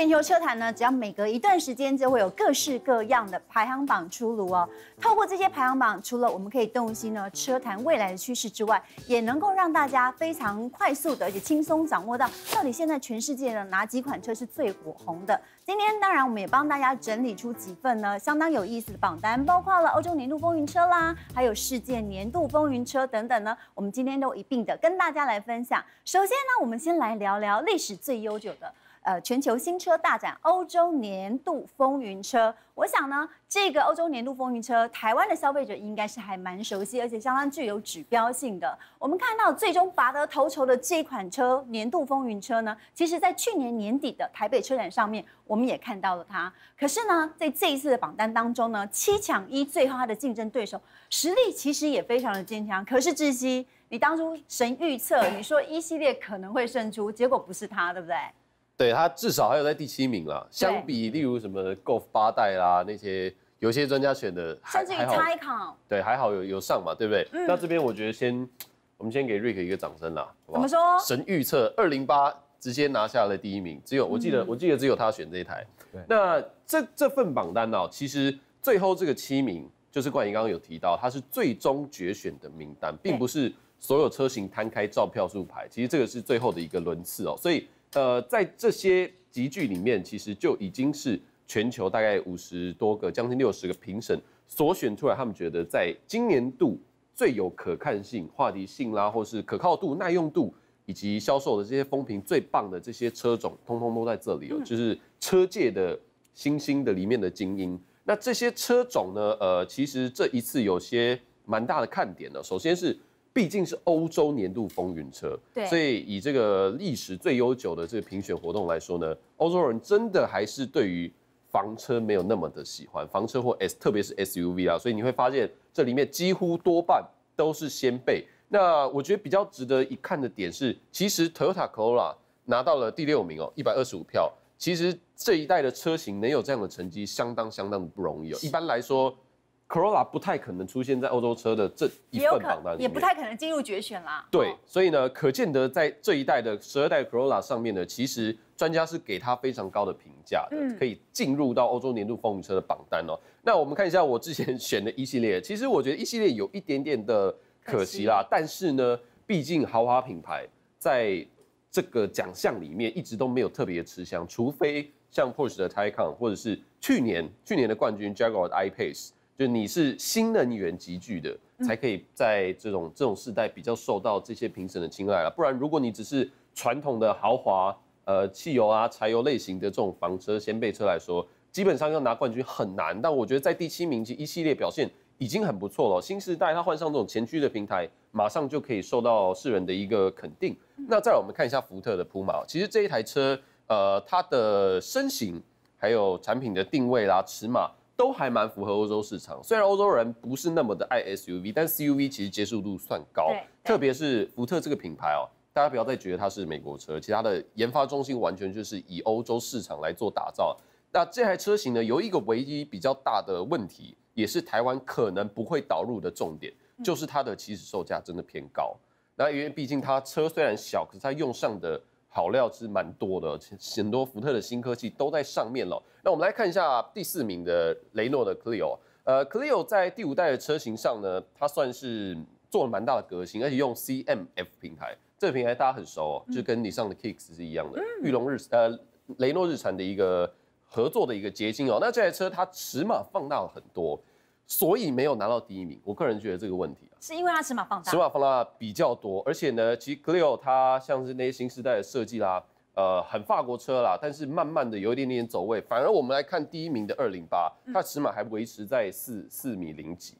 全球车坛呢，只要每隔一段时间就会有各式各样的排行榜出炉哦。透过这些排行榜，除了我们可以洞悉呢车坛未来的趋势之外，也能够让大家非常快速的而且轻松掌握到到底现在全世界的哪几款车是最火红的。今天当然我们也帮大家整理出几份呢相当有意思的榜单，包括了欧洲年度风云车啦，还有世界年度风云车等等呢。我们今天都一并的跟大家来分享。首先呢，我们先来聊聊历史最悠久的。呃，全球新车大展，欧洲年度风云车。我想呢，这个欧洲年度风云车，台湾的消费者应该是还蛮熟悉，而且相当具有指标性的。我们看到最终拔得头筹的这款车，年度风云车呢，其实在去年年底的台北车展上面，我们也看到了它。可是呢，在这一次的榜单当中呢，七抢一，最后它的竞争对手实力其实也非常的坚强。可是窒息，你当初神预测，你说一系列可能会胜出，结果不是它，对不对？对他至少还有在第七名了，相比例如什么 Golf 八代啦，那些有些专家选的，甚至于 t 对，还好有有上嘛，对不对？那这边我觉得先，我们先给 Rick 一个掌声啦，好吧？怎么说？神预测二零八直接拿下了第一名，只有我记得，我记得只有他选这一台。那这这份榜单啊，其实最后这个七名，就是冠颖刚刚有提到，它是最终决选的名单，并不是所有车型摊开照票数牌，其实这个是最后的一个轮次哦，所以。呃，在这些集聚里面，其实就已经是全球大概五十多个、将近六十个评审所选出来，他们觉得在今年度最有可看性、话题性啦，或是可靠度、耐用度以及销售的这些风评最棒的这些车种，通通都在这里哦。就是车界的新兴的里面的精英。那这些车种呢？呃，其实这一次有些蛮大的看点呢。首先是毕竟是欧洲年度风云车，所以以这个历史最悠久的这个评选活动来说呢，欧洲人真的还是对于房车没有那么的喜欢，房车或 S，特别是 SUV 啊，所以你会发现这里面几乎多半都是掀背。那我觉得比较值得一看的点是，其实 Toyota Corolla 拿到了第六名哦，一百二十五票。其实这一代的车型能有这样的成绩，相当相当的不容易哦。一般来说。Corolla 不太可能出现在欧洲车的这一份榜单里，也不太可能进入决选啦。对，所以呢，可见得在这一代的十二代 Corolla 上面呢，其实专家是给它非常高的评价的，可以进入到欧洲年度风云车的榜单哦。那我们看一下我之前选的一系列，其实我觉得一系列有一点点的可惜啦，但是呢，毕竟豪华品牌在这个奖项里面一直都没有特别的吃香，除非像 Porsche 的 Taycan 或者是去年去年的冠军 Jaguar 的 I Pace。就你是新能源集聚的，才可以在这种这种时代比较受到这些评审的青睐了。不然，如果你只是传统的豪华呃汽油啊、柴油类型的这种房车、掀背车来说，基本上要拿冠军很难。但我觉得在第七名及一系列表现已经很不错了。新时代它换上这种前驱的平台，马上就可以受到世人的一个肯定。那再来我们看一下福特的普马，其实这一台车呃，它的身形还有产品的定位啦、尺码。都还蛮符合欧洲市场，虽然欧洲人不是那么的爱 SUV，但 CUV 其实接受度算高，特别是福特这个品牌哦，大家不要再觉得它是美国车，其他的研发中心完全就是以欧洲市场来做打造。那这台车型呢，有一个唯一比较大的问题，也是台湾可能不会导入的重点，就是它的起始售价真的偏高。那因为毕竟它车虽然小，可是它用上的。好料是蛮多的，很多福特的新科技都在上面了。那我们来看一下第四名的雷诺的 Clio，呃，Clio 在第五代的车型上呢，它算是做了蛮大的革新，而且用 CMF 平台，这个平台大家很熟哦，就跟你上的 Kicks 是一样的，玉龙日呃雷诺日产的一个合作的一个结晶哦。那这台车它尺码放大了很多，所以没有拿到第一名。我个人觉得这个问题。是因为它尺码放大，尺码放大比较多，而且呢，其实 c l i 它像是那些新时代的设计啦，呃，很法国车啦，但是慢慢的有一点点走位。反而我们来看第一名的二零八，它尺码还维持在四四米零几，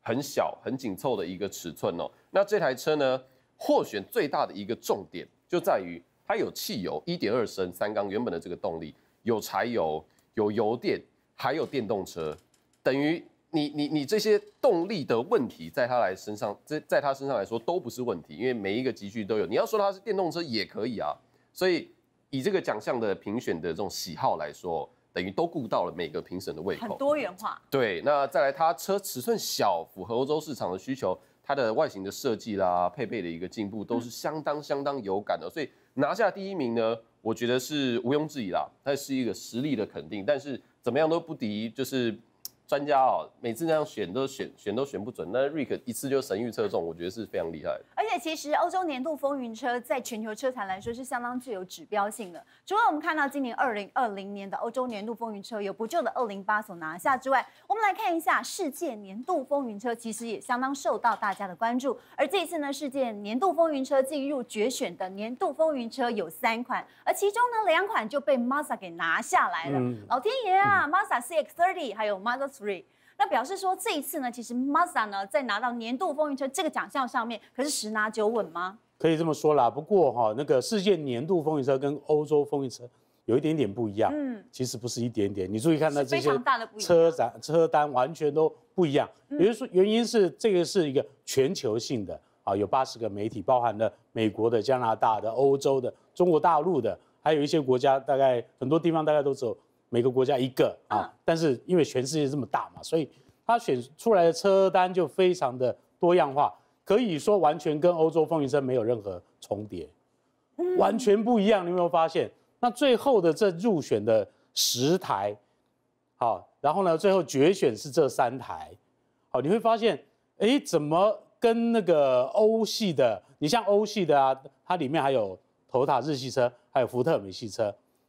很小很紧凑的一个尺寸哦。那这台车呢，获选最大的一个重点就在于它有汽油一点二升三缸原本的这个动力，有柴油，有油电，还有电动车，等于。你你你这些动力的问题，在他来身上，这在他身上来说都不是问题，因为每一个集聚都有。你要说它是电动车也可以啊。所以以这个奖项的评选的这种喜好来说，等于都顾到了每个评审的胃口。很多元化。对，那再来它车尺寸小，符合欧洲市场的需求。它的外形的设计啦，配备的一个进步都是相当相当有感的。所以拿下第一名呢，我觉得是毋庸置疑啦，它是一个实力的肯定。但是怎么样都不敌就是。专家哦，每次那样选都选选都选不准，那 Rick 一次就神预测中，我觉得是非常厉害。而且其实欧洲年度风云车在全球车坛来说是相当具有指标性的。除了我们看到今年二零二零年的欧洲年度风云车有不旧的二零八所拿下之外，我们来看一下世界年度风云车，其实也相当受到大家的关注。而这一次呢，世界年度风云车进入决选的年度风云车有三款，而其中呢，两款就被 m a z a 给拿下来了。老天爷啊 m a z a CX-30 还有 Mazda。那表示说这一次呢，其实 Mazda 呢在拿到年度风云车这个奖项上面，可是十拿九稳吗？可以这么说啦，不过哈，那个世界年度风云车跟欧洲风云车有一点点不一样，嗯，其实不是一点点。你注意看到这些车展车单完全都不一样，也就是说原因是这个是一个全球性的啊，有八十个媒体，包含了美国的、加拿大的、欧洲的、中国大陆的，还有一些国家，大概很多地方大概都走。每个国家一个啊，但是因为全世界这么大嘛，所以它选出来的车单就非常的多样化，可以说完全跟欧洲风云车没有任何重叠，完全不一样。你有没有发现？那最后的这入选的十台，好，然后呢，最后决选是这三台，好，你会发现，哎，怎么跟那个欧系的？你像欧系的啊，它里面还有头塔日系车，还有福特美系车，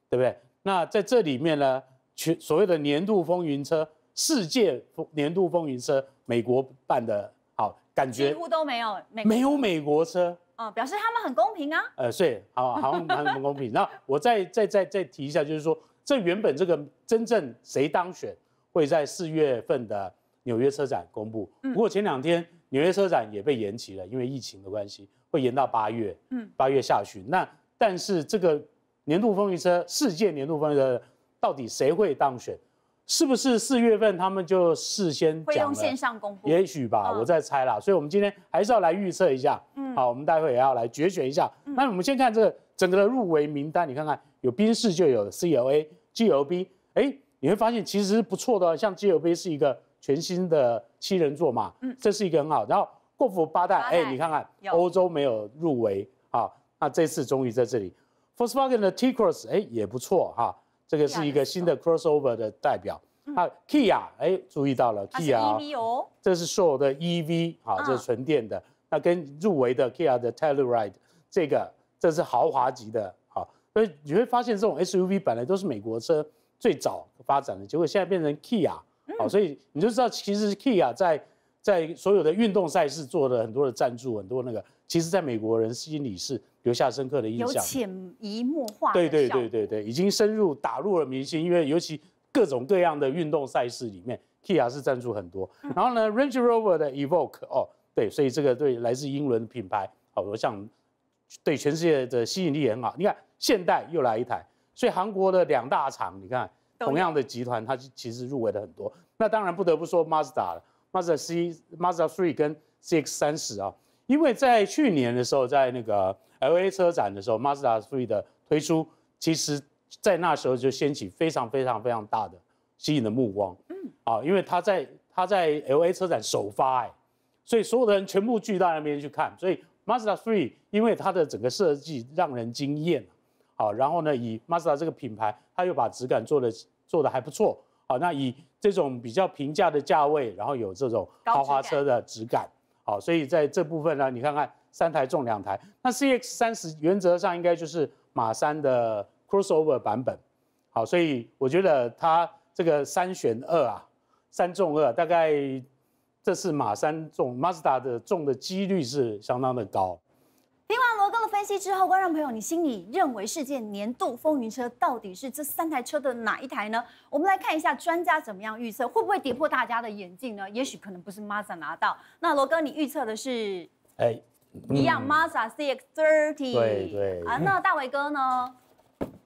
对不对？那在这里面呢，全所谓的年度风云车，世界年度风云车，美国办的，好感觉几乎都没有美没有美国车啊，表示他们很公平啊。呃，是，好好，很蛮公平。那我再再再再提一下，就是说，这原本这个真正谁当选，会在四月份的纽约车展公布。不过前两天纽约车展也被延期了，因为疫情的关系，会延到八月，嗯，八月下旬。那但是这个。年度风云车，世界年度风云车，到底谁会当选？是不是四月份他们就事先会用线上公布？也许吧，我在猜啦。所以，我们今天还是要来预测一下。嗯，好，我们待会也要来决选一下。那我们先看这个整个的入围名单，你看看，有宾士就有 C L A G L B，哎，你会发现其实不错的，像 G L B 是一个全新的七人座嘛，嗯，这是一个很好。然后，过服八代，哎，你看看，欧洲没有入围好，那这次终于在这里。f r s p e r g 的 T Cross 哎也不错哈，这个是一个新的 Crossover 的代表。啊，Kia 哎注意到了 Kia 这是所有的 EV 啊，这是纯电的。那跟入围的 Kia 的 Telluride 这个，这是豪华级的。好，所以你会发现这种 SUV 本来都是美国车最早发展的，结果现在变成 Kia。好，所以你就知道，其实是 Kia 在在所有的运动赛事做了很多的赞助，很多那个，其实在美国人心里是。留下深刻的印象，有潜移默化。对对对对对，已经深入打入了明星，因为尤其各种各样的运动赛事里面，k i a 是赞助很多。然后呢，Range Rover 的 e v o k e 哦，对，所以这个对来自英伦的品牌，好多像对全世界的吸引力也很好。你看现代又来一台，所以韩国的两大厂，你看同样的集团，它其实入围了很多。那当然不得不说 Mazda 了，Mazda C、Mazda Three 跟 CX 三十啊。因为在去年的时候，在那个 L A 车展的时候，Mazda Three 的推出，其实在那时候就掀起非常非常非常大的吸引的目光。嗯，啊，因为它在它在 L A 车展首发，哎，所以所有的人全部聚到那边去看。所以 Mazda Three 因为它的整个设计让人惊艳，好，然后呢，以 Mazda 这个品牌，它又把质感做的做的还不错，好，那以这种比较平价的价位，然后有这种豪华车的质感。好，所以在这部分呢，你看看三台中两台，那 CX 三十原则上应该就是马三的 crossover 版本。好，所以我觉得它这个三选二啊，三中二，大概这次马三中 Mazda 的中的几率是相当的高。听完罗哥的分析之后，观众朋友，你心里认为世界年度风云车到底是这三台车的哪一台呢？我们来看一下专家怎么样预测，会不会跌破大家的眼镜呢？也许可能不是 Mazda 拿到。那罗哥，你预测的是？哎，一样 Mazda CX30。对对。啊，那大伟哥呢？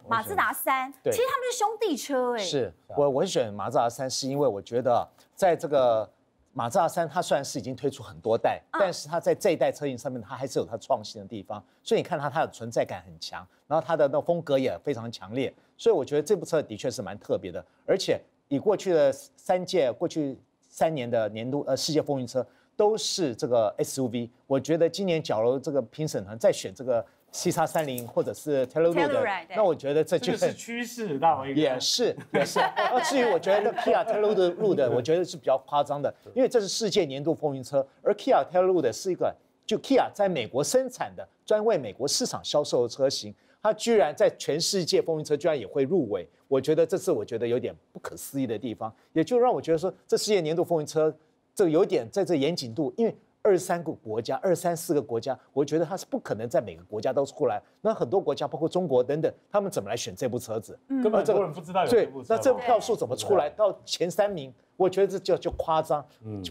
马自达三。对。其实他们是兄弟车，哎。是我，我选马自达三，是因为我觉得在这个。马自达三它虽然是已经推出很多代，但是它在这一代车型上面，它还是有它创新的地方，所以你看它它的存在感很强，然后它的那风格也非常强烈，所以我觉得这部车的确是蛮特别的。而且以过去的三届、过去三年的年度呃世界风云车都是这个 SUV，我觉得今年假如这个评审团再选这个。C 叉三零或者是 Telo 路的，那我觉得这就是趋势，那我也是也是。至于 我觉得 Kia Telo 的路的，我觉得是比较夸张的，因为这是世界年度风云车，而 Kia Telo e 是一个就 Kia 在美国生产的专为美国市场销售的车型，它居然在全世界风云车居然也会入围，我觉得这次我觉得有点不可思议的地方，也就让我觉得说这世界年度风云车这个有点在这严谨度，因为。二三个国家，二三四个国家，我觉得他是不可能在每个国家都出来。那很多国家，包括中国等等，他们怎么来选这部车子？根本很多人不知道有这部车。对，那这票数怎么出来到前三名？我觉得这叫叫夸张。嗯。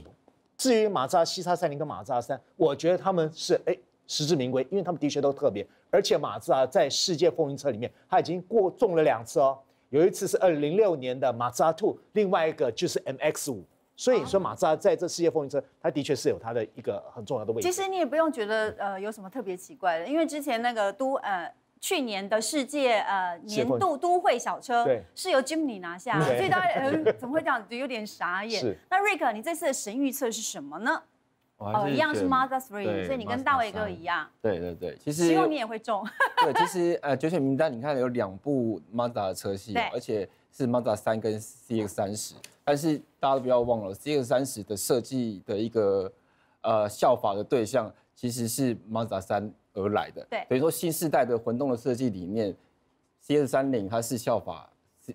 至于马自达西沙三零跟马自达三，我觉得他们是哎实至名归，因为他们的确都特别。而且马自达在世界风云车里面，他已经过中了两次哦。有一次是二零零六年的马自达 two，另外一个就是 M X 五。所以说马自达在这世界风云车，它的确是有它的一个很重要的位置。其实你也不用觉得呃有什么特别奇怪的，因为之前那个都呃去年的世界呃年度都会小车是由 Jimny 拿下，所以大家呃怎么会这样就有点傻眼。那 Rick，你这次神预测是什么呢？哦，一样是 Mazda3，所以你跟大卫哥一样。对对对，其实希望你也会中。对，其实呃九选名单你看有两部 Mazda 的车系，而且是 Mazda3 跟 c x 三十。但是大家都不要忘了，C S 三十的设计的一个呃效法的对象其实是马自达三而来的。对，等于说新时代的混动的设计理念，C S 三零它是效法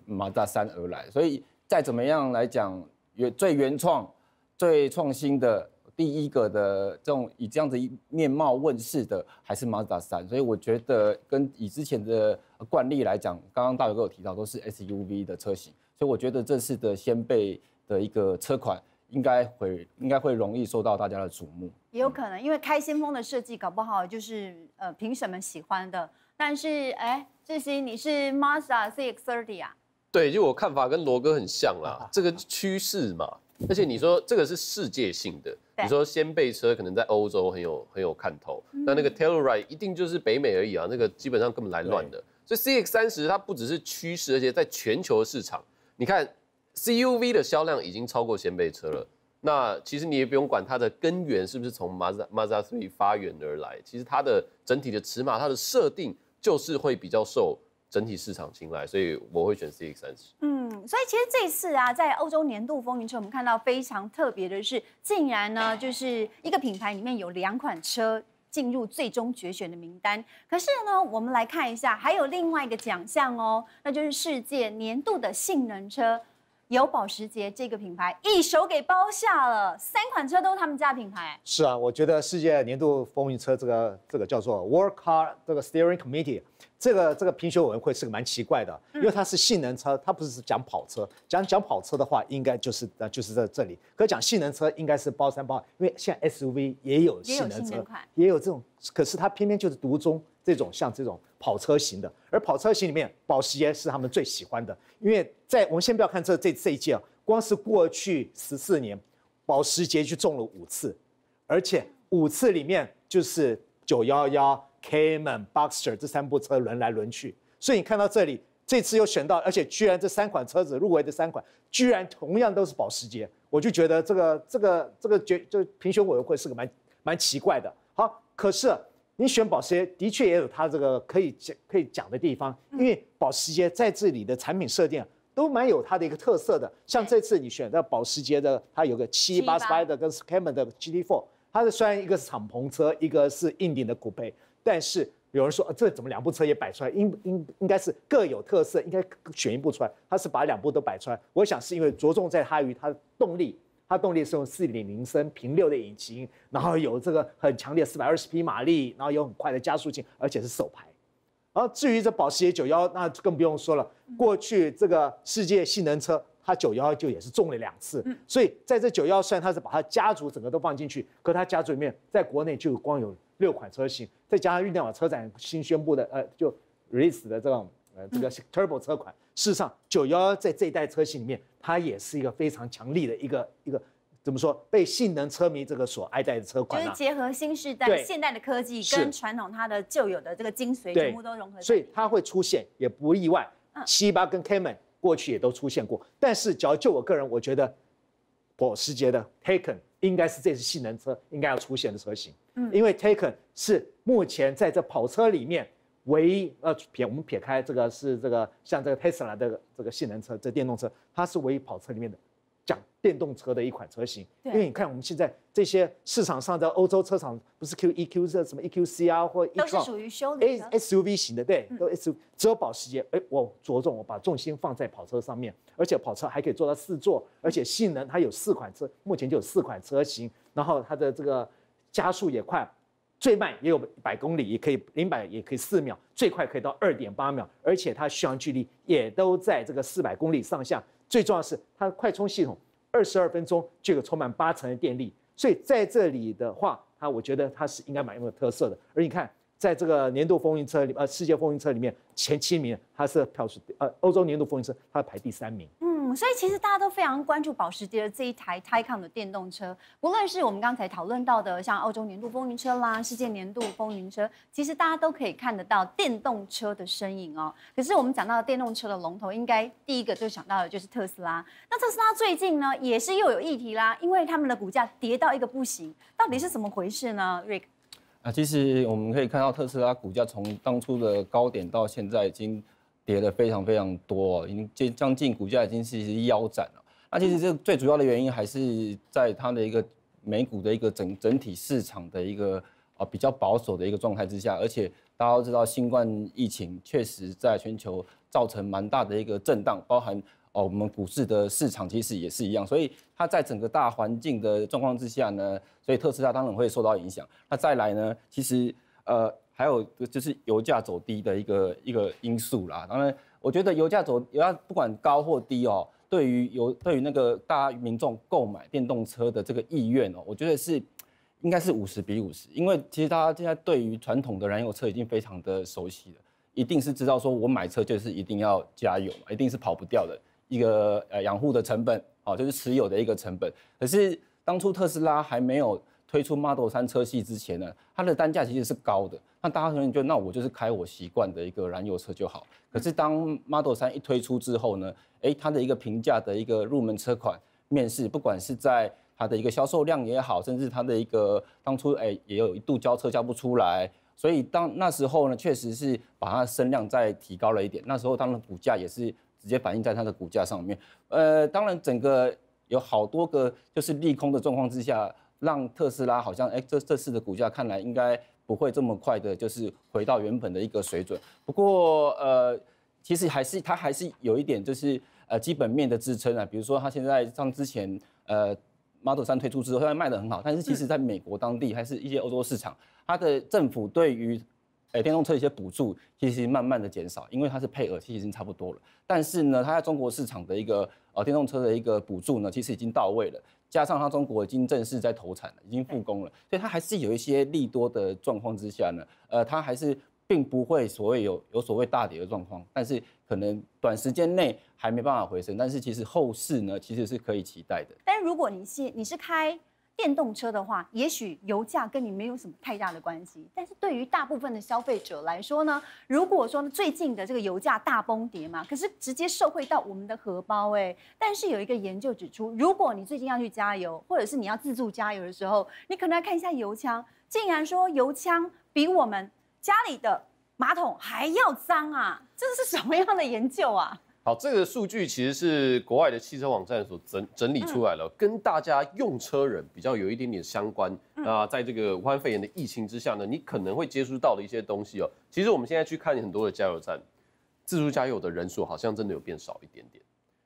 马自达三而来。所以再怎么样来讲，原最原创、最创新的，第一个的这种以这样子面貌问世的，还是马自达三。所以我觉得跟以之前的惯例来讲，刚刚大哥有提到，都是 S U V 的车型。所以我觉得这次的先辈的一个车款应该会应该会容易受到大家的瞩目，也有可能，因为开先锋的设计搞不好就是呃评审们喜欢的。但是哎，志兴你是 Mazda CX30 啊？对，就我看法跟罗哥很像啦，这个趋势嘛，而且你说这个是世界性的，你说先辈车可能在欧洲很有很有看头，那那个 t e r r o r i d e 一定就是北美而已啊，那个基本上根本来乱的。所以 CX30 它不只是趋势，而且在全球市场。你看，C U V 的销量已经超过掀背车了。那其实你也不用管它的根源是不是从马 a 马扎斯比发源而来，其实它的整体的尺码、它的设定就是会比较受整体市场青睐，所以我会选 CX 三十。嗯，所以其实这次啊，在欧洲年度风云车，我们看到非常特别的是，竟然呢就是一个品牌里面有两款车。进入最终决选的名单。可是呢，我们来看一下，还有另外一个奖项哦，那就是世界年度的性能车，由保时捷这个品牌一手给包下了，三款车都是他们家品牌。是啊，我觉得世界年度风云车这个这个叫做 World Car 这个 Steering Committee。这个这个评选委员会是个蛮奇怪的，因为它是性能车，它不是讲跑车。讲讲跑车的话，应该就是呃就是在这里。可讲性能车，应该是包三包二，因为在 SUV 也有性能车也有这种。可是它偏偏就是独中这种像这种跑车型的，而跑车型里面，保时捷是他们最喜欢的。因为在我们先不要看这这这一届啊，光是过去十四年，保时捷就中了五次，而且五次里面就是九幺幺。Cayman、Boxster 这三部车轮来轮去，所以你看到这里，这次又选到，而且居然这三款车子入围的三款，居然同样都是保时捷，我就觉得这个这个这个决就评选委员会是个蛮蛮奇怪的。好，可是你选保时捷的确也有它这个可以讲可以讲的地方，因为保时捷在这里的产品设定都蛮有它的一个特色的。像这次你选的保时捷的，它有个7八8 s p i d e r 跟 Cayman 的 GT4，它是虽然一个是敞篷车，一个是硬顶的骨配。但是有人说，这怎么两部车也摆出来？应应应该是各有特色，应该选一部出来。他是把两部都摆出来，我想是因为着重在于它的动力，它动力是用四点零升平六的引擎，然后有这个很强烈四百二十匹马力，然后有很快的加速性，而且是手排。而至于这保时捷九幺，那更不用说了，过去这个世界性能车。它九幺幺就也是中了两次，所以在这九幺幺虽然它是把它家族整个都放进去，可它家族里面在国内就光有六款车型，再加上运联网车展新宣布的呃就 release 的这种呃这个 turbo 车款，事实上九幺幺在这一代车型里面，它也是一个非常强力的一个一个怎么说被性能车迷这个所爱戴的车款，就是结合新时代现代的科技跟传统它的旧有的这个精髓全部都融合，所以它会出现也不意外。七八跟 Cayman。过去也都出现过，但是只要就我个人，我觉得，保时捷的 Taycan 应该是这次性能车应该要出现的车型，嗯，因为 Taycan 是目前在这跑车里面唯一，呃，撇我们撇开这个是这个像这个 Tesla 的这个性能车，这电动车，它是唯一跑车里面的。讲电动车的一款车型，因为你看我们现在这些市场上的欧洲车厂，不是 Q E Q 这什么 E Q C 啊，或都是属于理 A S U V 型的，对，都 S U 只有保时捷。哎，我着重我把重心放在跑车上面，而且跑车还可以做到四座，而且性能它有四款车，目前就有四款车型，然后它的这个加速也快，最慢也有百公里，也可以零百也可以四秒，最快可以到二点八秒，而且它续航距离也都在这个四百公里上下。最重要是它的快充系统，二十二分钟就有充满八成的电力，所以在这里的话，它我觉得它是应该蛮有特色的。而你看，在这个年度风云车里，呃，世界风云车里面前七名，它是票数，呃，欧洲年度风云车它排第三名。所以其实大家都非常关注保时捷的这一台 Taycan 的电动车，不论是我们刚才讨论到的像澳洲年度风云车啦、世界年度风云车，其实大家都可以看得到电动车的身影哦。可是我们讲到电动车的龙头，应该第一个就想到的就是特斯拉。那特斯拉最近呢，也是又有议题啦，因为他们的股价跌到一个不行，到底是怎么回事呢？Rick，啊，其实我们可以看到特斯拉股价从当初的高点到现在已经。跌的非常非常多，已经近将近股价已经是腰斩了。那其实这最主要的原因还是在它的一个美股的一个整整体市场的一个啊比较保守的一个状态之下，而且大家都知道新冠疫情确实在全球造成蛮大的一个震荡，包含哦我们股市的市场其实也是一样，所以它在整个大环境的状况之下呢，所以特斯拉当然会受到影响。那再来呢，其实呃。还有就是油价走低的一个一个因素啦。当然，我觉得油价走油价不管高或低哦，对于油对于那个大家民众购买电动车的这个意愿哦，我觉得是应该是五十比五十。因为其实大家现在对于传统的燃油车已经非常的熟悉了，一定是知道说我买车就是一定要加油嘛，一定是跑不掉的一个呃养护的成本哦，就是持有的一个成本。可是当初特斯拉还没有。推出 Model 3车系之前呢，它的单价其实是高的，那大可能觉就那我就是开我习惯的一个燃油车就好。可是当 Model 3一推出之后呢，诶，它的一个平价的一个入门车款面试，不管是在它的一个销售量也好，甚至它的一个当初诶，也有一度交车交不出来，所以当那时候呢，确实是把它声量再提高了一点。那时候当然股价也是直接反映在它的股价上面。呃，当然整个有好多个就是利空的状况之下。让特斯拉好像哎，这这次的股价看来应该不会这么快的，就是回到原本的一个水准。不过呃，其实还是它还是有一点就是呃基本面的支撑啊，比如说它现在像之前呃 Model 三推出之后，它卖的很好，但是其实在美国当地还是一些欧洲市场，它的政府对于。哎，电动车一些补助其实慢慢的减少，因为它是配额，其实已经差不多了。但是呢，它在中国市场的一个呃电动车的一个补助呢，其实已经到位了。加上它中国已经正式在投产了，已经复工了，所以它还是有一些利多的状况之下呢，呃，它还是并不会所谓有有所谓大跌的状况。但是可能短时间内还没办法回升，但是其实后市呢，其实是可以期待的。但如果你是你是开。电动车的话，也许油价跟你没有什么太大的关系，但是对于大部分的消费者来说呢，如果说最近的这个油价大崩跌嘛，可是直接受惠到我们的荷包哎。但是有一个研究指出，如果你最近要去加油，或者是你要自助加油的时候，你可能要看一下油枪，竟然说油枪比我们家里的马桶还要脏啊！这是什么样的研究啊？好，这个数据其实是国外的汽车网站所整整理出来了，跟大家用车人比较有一点点相关。那在这个武汉肺炎的疫情之下呢，你可能会接触到的一些东西哦。其实我们现在去看很多的加油站自助加油的人数，好像真的有变少一点点。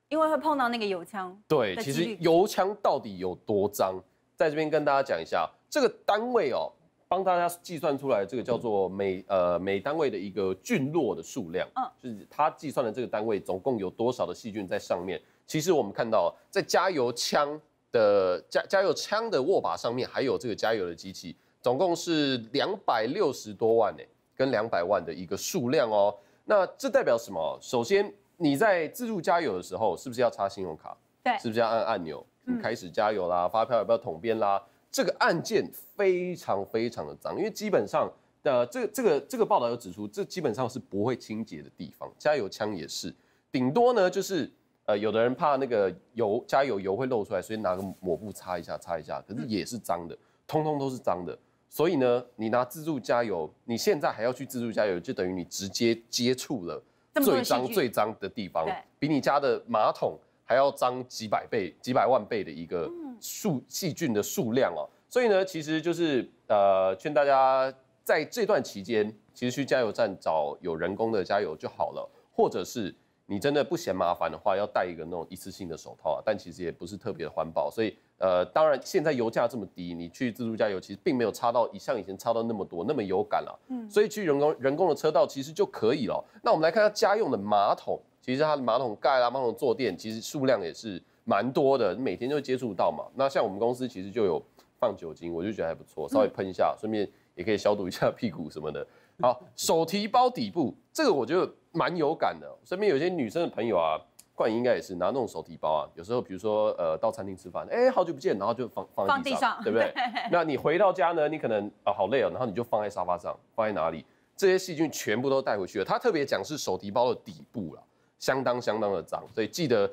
因为会碰到那个油枪。对，其实油枪到底有多脏，在这边跟大家讲一下，这个单位哦。帮大家计算出来，这个叫做每呃每单位的一个菌落的数量，嗯，就是它计算的这个单位总共有多少的细菌在上面。其实我们看到，在加油枪的加加油枪的握把上面，还有这个加油的机器，总共是两百六十多万呢，跟两百万的一个数量哦。那这代表什么？首先，你在自助加油的时候，是不是要插信用卡？对，是不是要按按钮开始加油啦？发票要不要统编啦？这个按键非常非常的脏，因为基本上的这这个这个报道有指出，这基本上是不会清洁的地方，加油枪也是，顶多呢就是呃有的人怕那个油加油油会漏出来，所以拿个抹布擦一下擦一下，可是也是脏的，通通都是脏的，所以呢你拿自助加油，你现在还要去自助加油，就等于你直接接触了最脏最脏的地方，比你家的马桶还要脏几百倍几百万倍的一个。数细菌的数量啊，所以呢，其实就是呃，劝大家在这段期间，其实去加油站找有人工的加油就好了，或者是你真的不嫌麻烦的话，要带一个那种一次性的手套啊，但其实也不是特别环保，所以呃，当然现在油价这么低，你去自助加油其实并没有差到像以前差到那么多那么有感了，嗯，所以去人工人工的车道其实就可以了。那我们来看下家用的马桶，其实它的马桶盖啦、马桶坐垫，其实数量也是。蛮多的，每天就接触到嘛。那像我们公司其实就有放酒精，我就觉得还不错，稍微喷一下，顺便也可以消毒一下屁股什么的。好，手提包底部这个我觉得蛮有感的。身边有些女生的朋友啊，冠颖应该也是拿那种手提包啊。有时候比如说呃到餐厅吃饭，哎好久不见，然后就放放地上，对不 对？那你回到家呢，你可能啊好累啊，然后你就放在沙发上，放在哪里？这些细菌全部都带回去了。他特别讲是手提包的底部了，相当相当的脏，所以记得。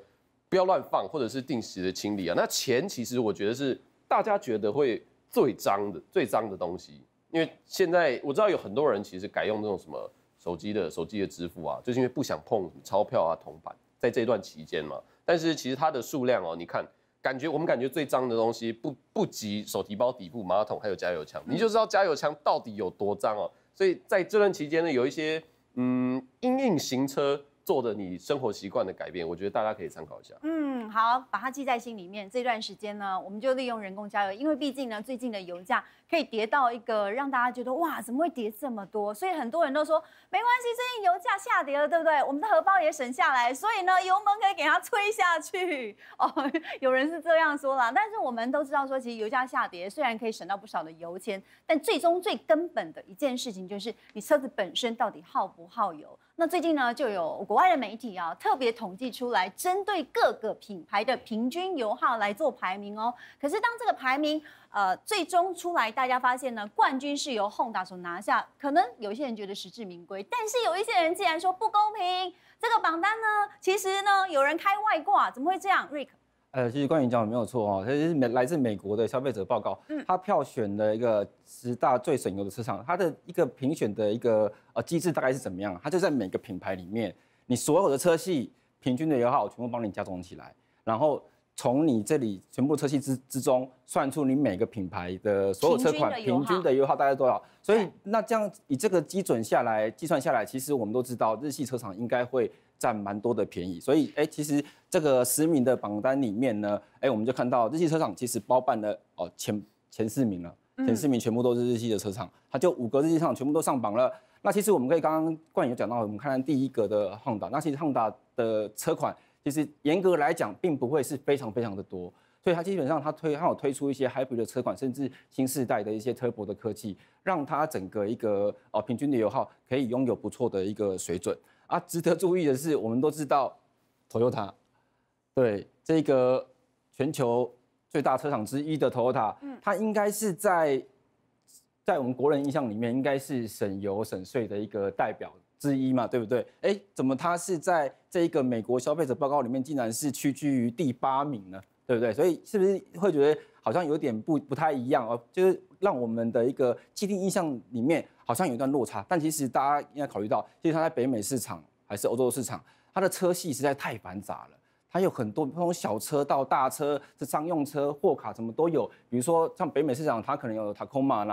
不要乱放，或者是定时的清理啊。那钱其实我觉得是大家觉得会最脏的、最脏的东西，因为现在我知道有很多人其实改用那种什么手机的、手机的支付啊，就是因为不想碰钞票啊、铜板，在这段期间嘛。但是其实它的数量哦，你看，感觉我们感觉最脏的东西不不及手提包底部、马桶还有加油枪，你就知道加油枪到底有多脏哦。所以在这段期间呢，有一些嗯，硬硬行车。做的你生活习惯的改变，我觉得大家可以参考一下。嗯，好，把它记在心里面。这段时间呢，我们就利用人工加油，因为毕竟呢，最近的油价。可以跌到一个让大家觉得哇，怎么会跌这么多？所以很多人都说没关系，最近油价下跌了，对不对？我们的荷包也省下来，所以呢，油门可以给它吹下去哦。有人是这样说啦，但是我们都知道说，其实油价下跌虽然可以省到不少的油钱，但最终最根本的一件事情就是你车子本身到底耗不耗油。那最近呢，就有国外的媒体啊特别统计出来，针对各个品牌的平均油耗来做排名哦。可是当这个排名。呃，最终出来，大家发现呢，冠军是由 Honda 所拿下。可能有一些人觉得实至名归，但是有一些人竟然说不公平。这个榜单呢，其实呢，有人开外挂，怎么会这样？Rick，呃，其实关于讲的没有错哦，它是美来自美国的消费者报告，嗯，它票选的一个十大最省油的车厂，它的一个评选的一个呃机制大概是怎么样？它就在每个品牌里面，你所有的车系平均的油耗全部帮你加总起来，然后。从你这里全部车系之之中算出你每个品牌的所有车款平均的油耗大概多少？所以那这样以这个基准下来计算下来，其实我们都知道日系车厂应该会占蛮多的便宜。所以哎，其实这个十名的榜单里面呢，哎，我们就看到日系车厂其实包办了哦前前四名了，前四名全部都是日系的车厂，它就五个日系车厂全部都上榜了。那其实我们可以刚刚冠宇有讲到，我们看看第一个的汉达，那其实汉达的车款。其实严格来讲，并不会是非常非常的多，所以它基本上它推它有推出一些 hybrid 的车款，甚至新时代的一些 turbo 的科技，让它整个一个哦平均的油耗可以拥有不错的一个水准。啊，值得注意的是，我们都知道，Toyota 对这个全球最大车厂之一的 Toyota，它应该是在在我们国人印象里面，应该是省油省税的一个代表。之一嘛，对不对？哎，怎么它是在这一个美国消费者报告里面，竟然是屈居于第八名呢？对不对？所以是不是会觉得好像有点不不太一样哦？就是让我们的一个既定印象里面好像有一段落差，但其实大家应该考虑到，其实它在北美市场还是欧洲市场，它的车系实在太繁杂了。它有很多从小车到大车，这商用车货卡什么都有。比如说像北美市场，它可能有 Tacoma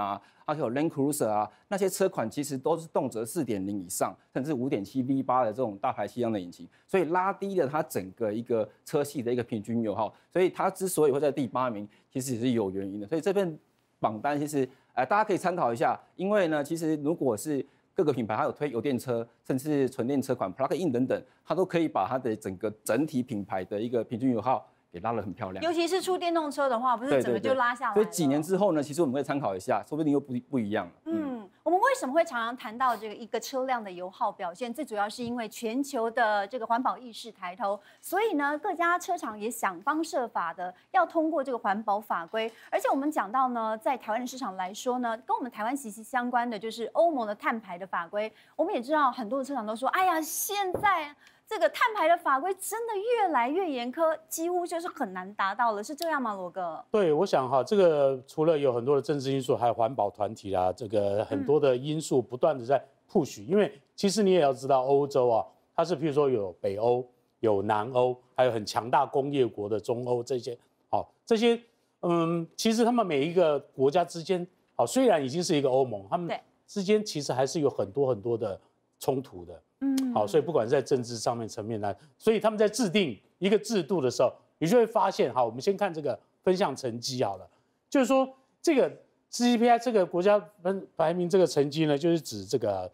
而且有 Land Cruiser 啊，那些车款其实都是动辄四点零以上，甚至五点七 V 八的这种大排量的引擎，所以拉低了它整个一个车系的一个平均油耗。所以它之所以会在第八名，其实也是有原因的。所以这份榜单其实，呃，大家可以参考一下。因为呢，其实如果是各个品牌它有推油电车，甚至纯电车款、plug in 等等，它都可以把它的整个整体品牌的一个平均油耗。给拉了很漂亮，尤其是出电动车的话，不是整个就拉下来？所以几年之后呢，其实我们会参考一下，说不定又不不一样了。嗯，我们为什么会常常谈到这个一个车辆的油耗表现？最主要是因为全球的这个环保意识抬头，所以呢，各家车厂也想方设法的要通过这个环保法规。而且我们讲到呢，在台湾的市场来说呢，跟我们台湾息息相关的就是欧盟的碳排的法规。我们也知道很多的车厂都说，哎呀，现在。这个碳排的法规真的越来越严苛，几乎就是很难达到了，是这样吗，罗哥？对，我想哈，这个除了有很多的政治因素，还有环保团体啊，这个很多的因素不断的在 push。因为其实你也要知道，欧洲啊，它是譬如说有北欧、有南欧，还有很强大工业国的中欧这些，好，这些嗯，其实他们每一个国家之间，好，虽然已经是一个欧盟，他们之间其实还是有很多很多的冲突的。嗯，好，所以不管在政治上面层面来，所以他们在制定一个制度的时候，你就会发现，好，我们先看这个分项成绩好了，就是说这个 C P I 这个国家分排名这个成绩呢，就是指这个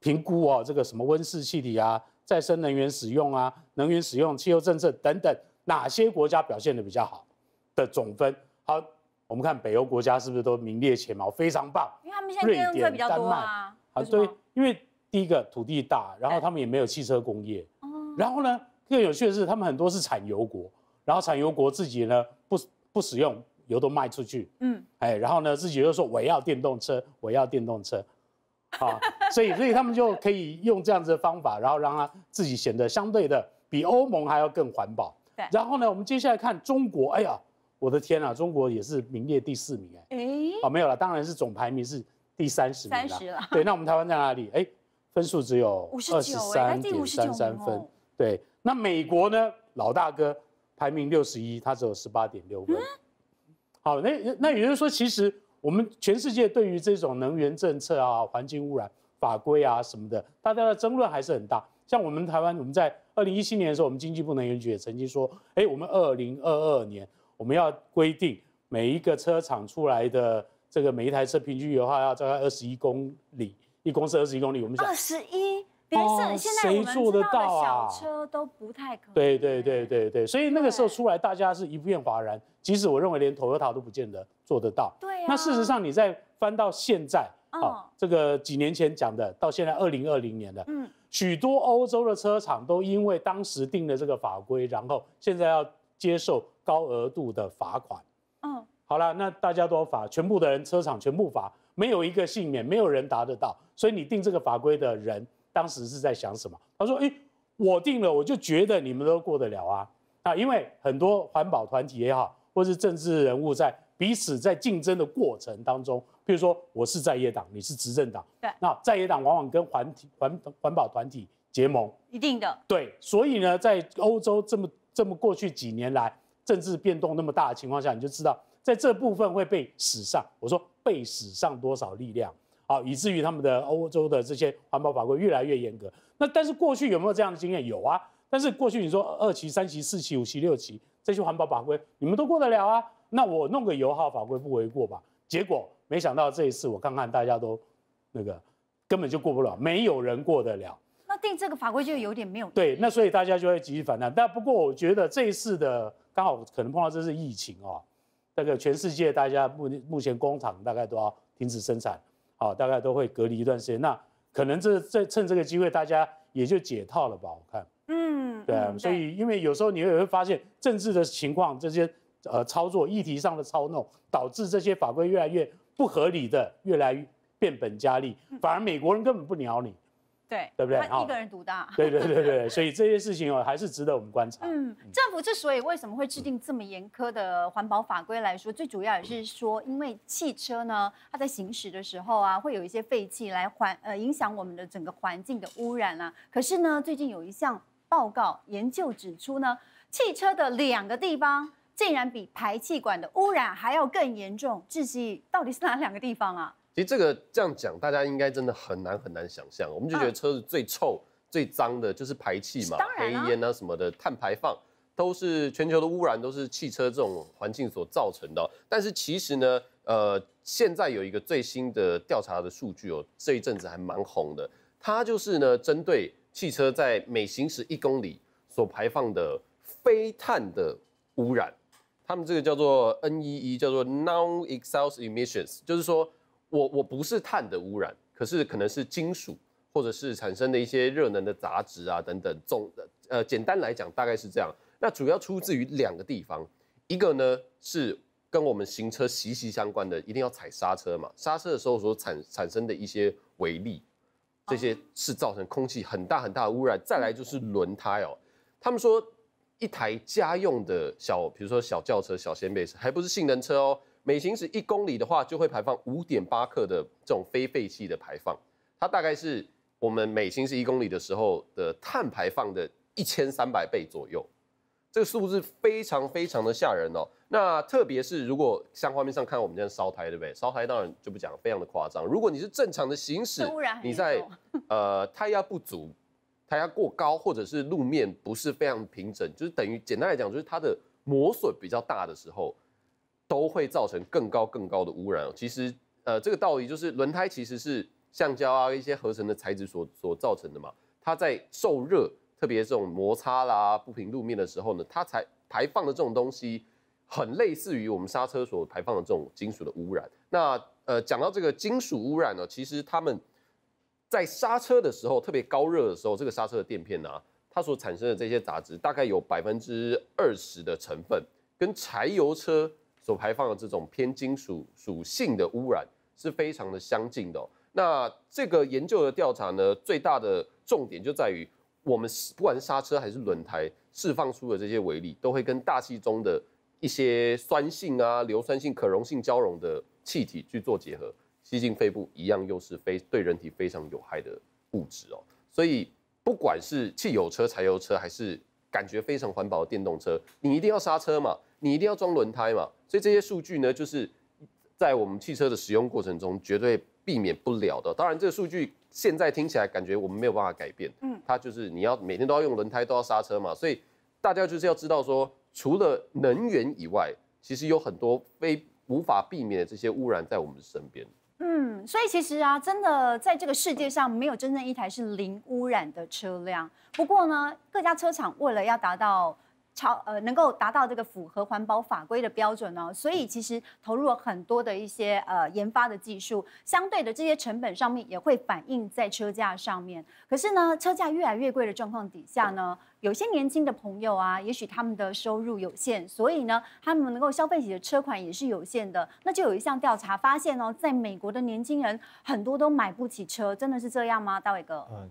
评估哦，这个什么温室气体啊、再生能源使用啊、能源使用、气候政策等等，哪些国家表现的比较好的总分？好，我们看北欧国家是不是都名列前茅，非常棒，因为他们现在电动车比较多啊，啊，对，因为。第一个土地大，然后他们也没有汽车工业，哦，然后呢，更有趣的是，他们很多是产油国，然后产油国自己呢不不使用油都卖出去，嗯，哎，然后呢自己就说我要电动车，我要电动车，啊，所以所以他们就可以用这样子的方法，然后让他自己显得相对的比欧盟还要更环保，对，然后呢，我们接下来看中国，哎呀，我的天啊，中国也是名列第四名，哎，哦没有了，当然是总排名是第三十名了，三十了，对，那我们台湾在哪里？哎。分数只有二十三点三三分。对，那美国呢，老大哥排名六十一，他只有十八点六分。好，那那也就是说，其实我们全世界对于这种能源政策啊、环境污染法规啊什么的，大家的争论还是很大。像我们台湾，我们在二零一七年的时候，我们经济部能源局也曾经说，哎，我们二零二二年我们要规定每一个车厂出来的这个每一台车平均油耗要大概二十一公里。一公是二十一公里，我们想二十一，别说现在我们的小车都不太可能。对对对对对，所以那个时候出来，大家是一片哗然。即使我认为连 Toyota 都不见得做得到。对。那事实上，你再翻到现在，啊，这个几年前讲的，到现在二零二零年的，嗯，许多欧洲的车厂都因为当时定的这个法规，然后现在要接受高额度的罚款。嗯。好了，那大家都罚，全部的人车厂全部罚。没有一个幸免，没有人达得到，所以你定这个法规的人当时是在想什么？他说：“哎，我定了，我就觉得你们都过得了啊。”啊，因为很多环保团体也好，或是政治人物在彼此在竞争的过程当中，比如说我是在野党，你是执政党，对，那在野党往往跟环体环环保团体结盟，一定的，对，所以呢，在欧洲这么这么过去几年来，政治变动那么大的情况下，你就知道。在这部分会被史上，我说被史上多少力量，好，以至于他们的欧洲的这些环保法规越来越严格。那但是过去有没有这样的经验？有啊。但是过去你说二期、三期、四期、五期、六期这些环保法规，你们都过得了啊？那我弄个油耗法规不为过吧？结果没想到这一次，我看看大家都那个根本就过不了，没有人过得了。那定这个法规就有点没有对。那所以大家就会极体反弹。但不过我觉得这一次的刚好可能碰到这次疫情啊。那个全世界大家目目前工厂大概都要停止生产，好，大概都会隔离一段时间。那可能这这趁这个机会，大家也就解套了吧？我看，嗯，对啊，所以因为有时候你也会发现政治的情况，这些呃操作、议题上的操弄，导致这些法规越来越不合理的，越来越变本加厉，反而美国人根本不鸟你。对对不对？一个人独大。对对对对 所以这些事情哦，还是值得我们观察。嗯，政府之所以为什么会制定这么严苛的环保法规来说，最主要也是说，因为汽车呢，它在行驶的时候啊，会有一些废气来环呃影响我们的整个环境的污染啊。可是呢，最近有一项报告研究指出呢，汽车的两个地方竟然比排气管的污染还要更严重，这是到底是哪两个地方啊？其实这个这样讲，大家应该真的很难很难想象。我们就觉得车子最臭、最脏的就是排气嘛，黑烟啊什么的，碳排放都是全球的污染，都是汽车这种环境所造成的。但是其实呢，呃，现在有一个最新的调查的数据哦，这一阵子还蛮红的。它就是呢，针对汽车在每行驶一公里所排放的非碳的污染，他们这个叫做 NEE，叫做 Non-Exhaust Emissions，就是说。我我不是碳的污染，可是可能是金属或者是产生的一些热能的杂质啊等等，总呃简单来讲大概是这样。那主要出自于两个地方，一个呢是跟我们行车息息相关的，一定要踩刹车嘛，刹车的时候所产产生的一些微粒，这些是造成空气很大很大的污染。再来就是轮胎哦，他们说一台家用的小，比如说小轿车、小掀背车，还不是性能车哦。每行驶一公里的话，就会排放五点八克的这种非废气的排放，它大概是我们每行驶一公里的时候的碳排放的一千三百倍左右，这个数字非常非常的吓人哦。那特别是如果像画面上看到我们这样烧胎，对不对？烧胎当然就不讲，非常的夸张。如果你是正常的行驶，你在呃胎压不足、胎压过高，或者是路面不是非常平整，就是等于简单来讲，就是它的磨损比较大的时候。都会造成更高更高的污染。其实，呃，这个道理就是轮胎其实是橡胶啊一些合成的材质所所造成的嘛。它在受热，特别这种摩擦啦不平路面的时候呢，它才排放的这种东西，很类似于我们刹车所排放的这种金属的污染。那呃，讲到这个金属污染呢，其实它们在刹车的时候，特别高热的时候，这个刹车的垫片呢，它所产生的这些杂质，大概有百分之二十的成分跟柴油车。所排放的这种偏金属属性的污染是非常的相近的。那这个研究的调查呢，最大的重点就在于，我们不管刹车还是轮胎释放出的这些微粒，都会跟大气中的一些酸性啊、硫酸性可溶性交融的气体去做结合，吸进肺部一样，又是非对人体非常有害的物质哦。所以，不管是汽油车、柴油车，还是感觉非常环保的电动车，你一定要刹车嘛。你一定要装轮胎嘛，所以这些数据呢，就是在我们汽车的使用过程中绝对避免不了的。当然，这个数据现在听起来感觉我们没有办法改变，嗯，它就是你要每天都要用轮胎，都要刹车嘛，所以大家就是要知道说，除了能源以外，其实有很多非无法避免的这些污染在我们身边。嗯，所以其实啊，真的在这个世界上没有真正一台是零污染的车辆。不过呢，各家车厂为了要达到超呃能够达到这个符合环保法规的标准呢，所以其实投入了很多的一些呃研发的技术，相对的这些成本上面也会反映在车价上面。可是呢，车价越来越贵的状况底下呢，有些年轻的朋友啊，也许他们的收入有限，所以呢，他们能够消费起的车款也是有限的。那就有一项调查发现哦，在美国的年轻人很多都买不起车，真的是这样吗？大卫哥？嗯。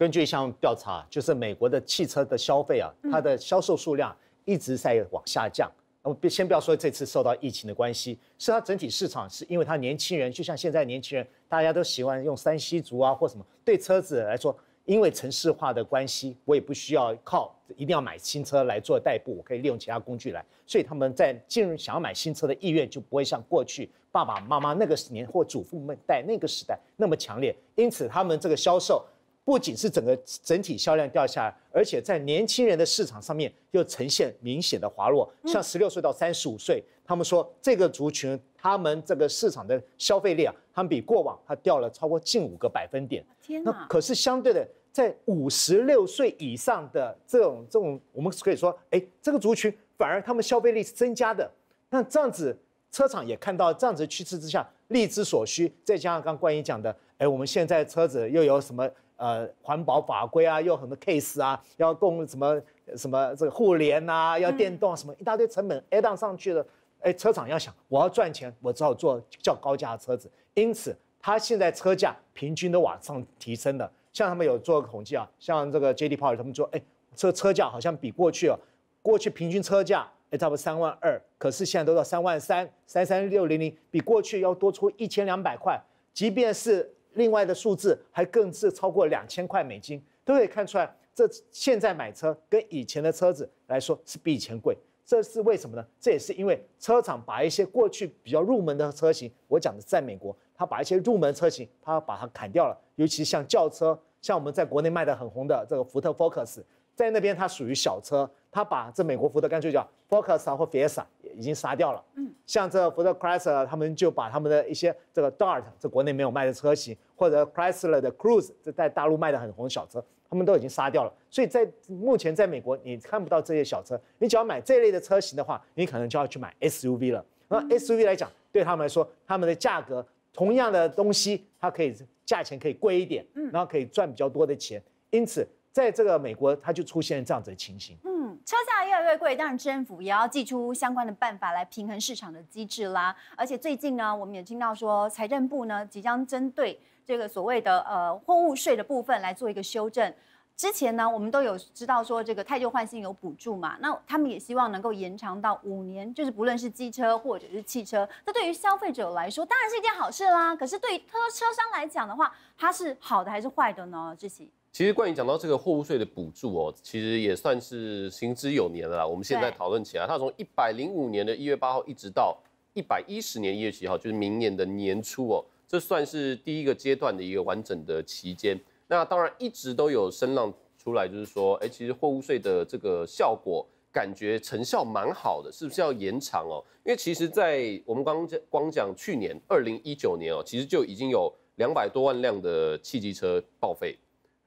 根据一项调查，就是美国的汽车的消费啊，它的销售数量一直在往下降。那么先不要说这次受到疫情的关系，是它整体市场是因为它年轻人，就像现在年轻人，大家都喜欢用三 C 族啊或什么。对车子来说，因为城市化的关系，我也不需要靠一定要买新车来做代步，我可以利用其他工具来。所以他们在进入想要买新车的意愿就不会像过去爸爸妈妈那个时年或祖父们在那个时代那么强烈。因此，他们这个销售。不仅是整个整体销量掉下来，而且在年轻人的市场上面又呈现明显的滑落。像十六岁到三十五岁，他们说这个族群，他们这个市场的消费力啊，他们比过往它掉了超过近五个百分点。天哪！可是相对的，在五十六岁以上的这种这种，我们可以说，哎，这个族群反而他们消费力是增加的。那这样子，车厂也看到这样子趋势之下，力之所需，再加上刚关于讲的，哎，我们现在车子又有什么？呃，环保法规啊，又很多 case 啊，要供什么什么这个互联啊，要电动什么一大堆成本 A 档上去了，哎，车厂要想我要赚钱，我只好做较高价的车子，因此它现在车价平均都往上提升了。像他们有做统计啊，像这个 J.D. Power 他们说，哎，车车价好像比过去哦，过去平均车价哎差不多三万二，可是现在都到三万三、三三六零零，比过去要多出一千两百块，即便是。另外的数字还更是超过两千块美金，都可以看出来，这现在买车跟以前的车子来说是比以前贵，这是为什么呢？这也是因为车厂把一些过去比较入门的车型，我讲的在美国，他把一些入门车型，他把它砍掉了，尤其像轿车，像我们在国内卖的很红的这个福特 Focus。在那边，它属于小车，它把这美国福特干脆叫 Focus 啊或 Fiesta 已经杀掉了。嗯，像这福特 Chrysler，他们就把他们的一些这个 Dart 这国内没有卖的车型，或者 Chrysler 的 Cruise 这在大陆卖的很红的小车，他们都已经杀掉了。所以在目前在美国，你看不到这些小车。你只要买这类的车型的话，你可能就要去买 SUV 了。那 SUV 来讲，对他们来说，他们的价格同样的东西，它可以价钱可以贵一点，嗯，然后可以赚比较多的钱，因此。在这个美国，它就出现这样子的情形。嗯，车价越来越贵，当然政府也要祭出相关的办法来平衡市场的机制啦。而且最近呢，我们也听到说，财政部呢即将针对这个所谓的呃货物税的部分来做一个修正。之前呢，我们都有知道说这个太旧换新有补助嘛，那他们也希望能够延长到五年，就是不论是机车或者是汽车。那对于消费者来说，当然是一件好事啦。可是对于车车商来讲的话，它是好的还是坏的呢？这期。其实关于讲到这个货物税的补助哦，其实也算是行之有年了。我们现在讨论起来，它从一百零五年的一月八号一直到一百一十年一月七号，就是明年的年初哦，这算是第一个阶段的一个完整的期间。那当然一直都有声浪出来，就是说，哎，其实货物税的这个效果感觉成效蛮好的，是不是要延长哦？因为其实，在我们光讲光讲去年二零一九年哦，其实就已经有两百多万辆的汽机车报废。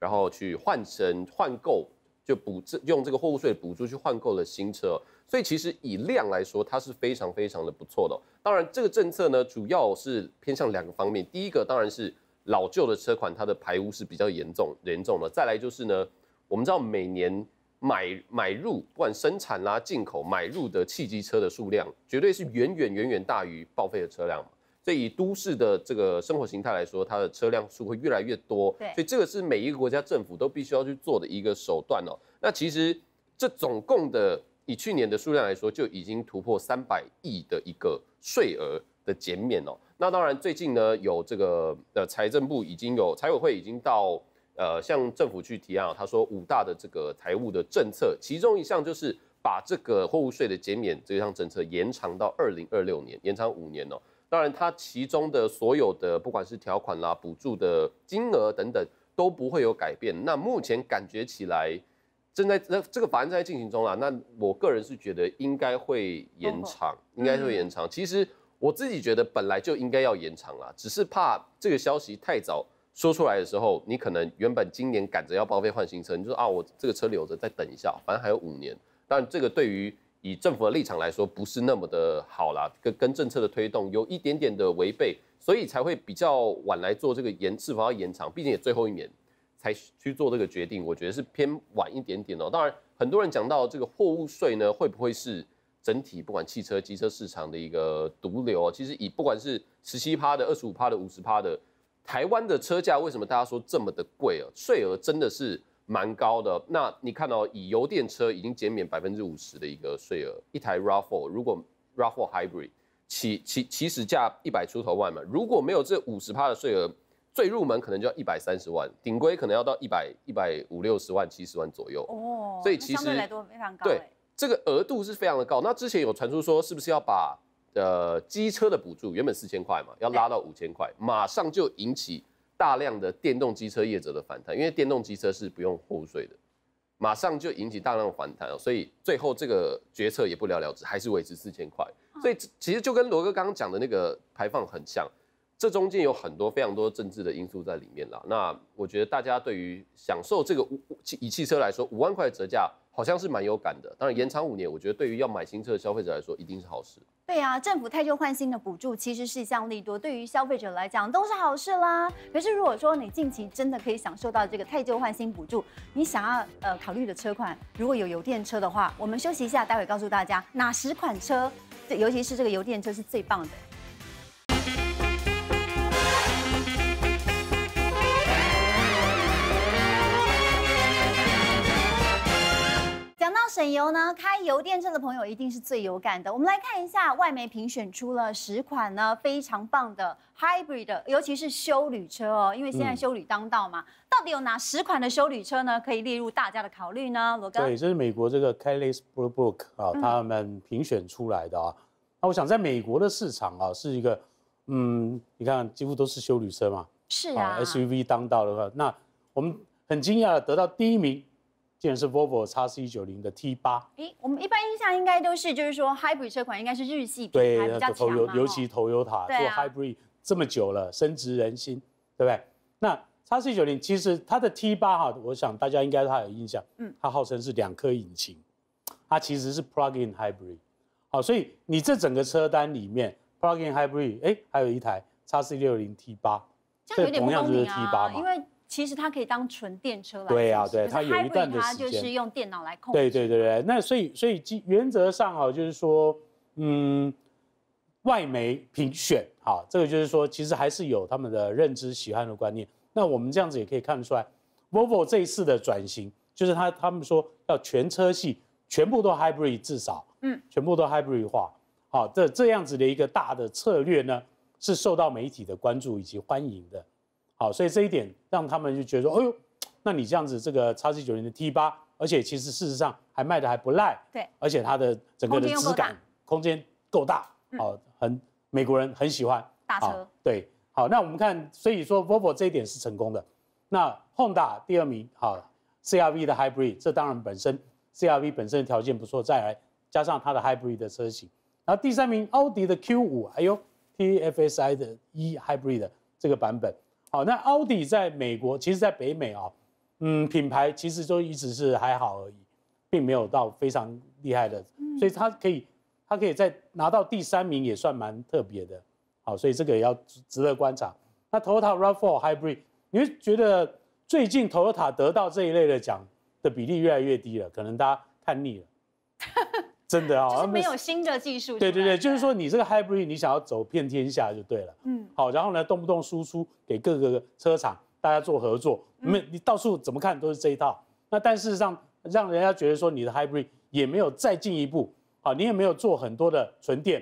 然后去换成换购，就补这用这个货物税补助去换购的新车，所以其实以量来说，它是非常非常的不错的。当然，这个政策呢，主要是偏向两个方面，第一个当然是老旧的车款，它的排污是比较严重严重的。再来就是呢，我们知道每年买买入不管生产啦、进口买入的汽机车的数量，绝对是远远远远大于报废的车辆。所以，以都市的这个生活形态来说，它的车辆数会越来越多。对，所以这个是每一个国家政府都必须要去做的一个手段哦。那其实这总共的以去年的数量来说，就已经突破三百亿的一个税额的减免哦。那当然，最近呢有这个呃财政部已经有财委会已经到呃向政府去提案，他说五大的这个财务的政策，其中一项就是把这个货物税的减免这项政策延长到二零二六年，延长五年哦。当然，它其中的所有的不管是条款啦、补助的金额等等，都不会有改变。那目前感觉起来，正在那这个法案正在进行中啦。那我个人是觉得应该会延长，应该会延长。其实我自己觉得本来就应该要延长啦，只是怕这个消息太早说出来的时候，你可能原本今年赶着要报废换新车，你就说啊，我这个车留着再等一下，反正还有五年。但这个对于以政府的立场来说，不是那么的好啦，跟跟政策的推动有一点点的违背，所以才会比较晚来做这个延是否要延长，毕竟也最后一年才去做这个决定，我觉得是偏晚一点点哦。当然，很多人讲到这个货物税呢，会不会是整体不管汽车、机车市场的一个毒瘤？其实以不管是十七趴的、二十五趴的、五十趴的，台湾的车价为什么大家说这么的贵啊？税额真的是。蛮高的，那你看到以油电车已经减免百分之五十的一个税额，一台 r a f a l 如果 r a f a l Hybrid 起起起始价一百出头万嘛，如果没有这五十趴的税额，最入门可能就要一百三十万，顶规可能要到一百一百五六十万、七十万左右。哦，所以其实相对来都非常高。对，这个额度是非常的高。那之前有传出说，是不是要把呃机车的补助原本四千块嘛，要拉到五千块，马上就引起。大量的电动机车业者的反弹，因为电动机车是不用货物税的，马上就引起大量反弹所以最后这个决策也不了了之，还是维持四千块。所以其实就跟罗哥刚刚讲的那个排放很像，这中间有很多非常多政治的因素在里面啦。那我觉得大家对于享受这个五以汽车来说五万块的折价。好像是蛮有感的。当然，延长五年，我觉得对于要买新车的消费者来说，一定是好事。对啊，政府太旧换新的补助其实是一项利多，对于消费者来讲都是好事啦。可是如果说你近期真的可以享受到这个太旧换新补助，你想要呃考虑的车款，如果有油电车的话，我们休息一下，待会告诉大家哪十款车，尤其是这个油电车是最棒的。省油呢？开油电车的朋友一定是最有感的。我们来看一下，外媒评选出了十款呢非常棒的 hybrid，尤其是修旅车哦，因为现在修旅当道嘛。到底有哪十款的修旅车呢？可以列入大家的考虑呢？罗哥，对，这是美国这个 k a l i s Brook 啊，他们评选出来的啊。那我想，在美国的市场啊，是一个，嗯，你看几乎都是修旅车嘛，是啊，SUV 当道的话，那我们很惊讶的得到第一名。竟然是 Volvo X C 九零的 T 八。诶，我们一般印象应该都是，就是说 Hybrid 车款应该是日系比较强对，尤其 Toyota 做 Hybrid 这么久了，深植人心，对不对？那 X C 九零其实它的 T 八哈，我想大家应该还有印象，嗯，它号称是两颗引擎，它其实是 Plug-in Hybrid。好，所以你这整个车单里面 Plug-in Hybrid，哎，还有一台 X C 六零 T 八，这同样就是 T 八嘛？因为其实它可以当纯电车来，对啊，对，它有一段的时间，就是用电脑来控制。对对对对，那所以所以基原则上哦，就是说，嗯，外媒评选好，这个就是说，其实还是有他们的认知喜欢的观念。那我们这样子也可以看得出来，Volvo 这一次的转型，就是他他们说要全车系全部都 Hybrid 至少，嗯，全部都 Hybrid 化，好，这这样子的一个大的策略呢，是受到媒体的关注以及欢迎的。好，所以这一点让他们就觉得说，哎呦，那你这样子这个叉七九零的 T 八，而且其实事实上还卖的还不赖，对，而且它的整个的质感空间够大，哦，很美国人很喜欢大车，对，好，那我们看，所以说 Volvo 这一点是成功的，那 Honda 第二名，好，CRV 的 Hybrid，这当然本身 CRV 本身的条件不错，再来加上它的 Hybrid 的车型，然后第三名奥迪的 Q 五，还有 TFSI 的 E Hybrid 的这个版本。好，那奥迪在美国，其实在北美啊，嗯，品牌其实就一直是还好而已，并没有到非常厉害的，所以它可以，它可以在拿到第三名也算蛮特别的。好，所以这个也要值得观察。那 Toyota Rav4 Hybrid，你会觉得最近 Toyota 得到这一类的奖的比例越来越低了，可能大家看腻了。真的哦，就是没有新的技术。对对对，就是说你这个 hybrid，你想要走遍天下就对了。嗯，好，然后呢，动不动输出给各个车厂，大家做合作，没你到处怎么看都是这一套。那但事实上，让人家觉得说你的 hybrid 也没有再进一步，好，你也没有做很多的纯电，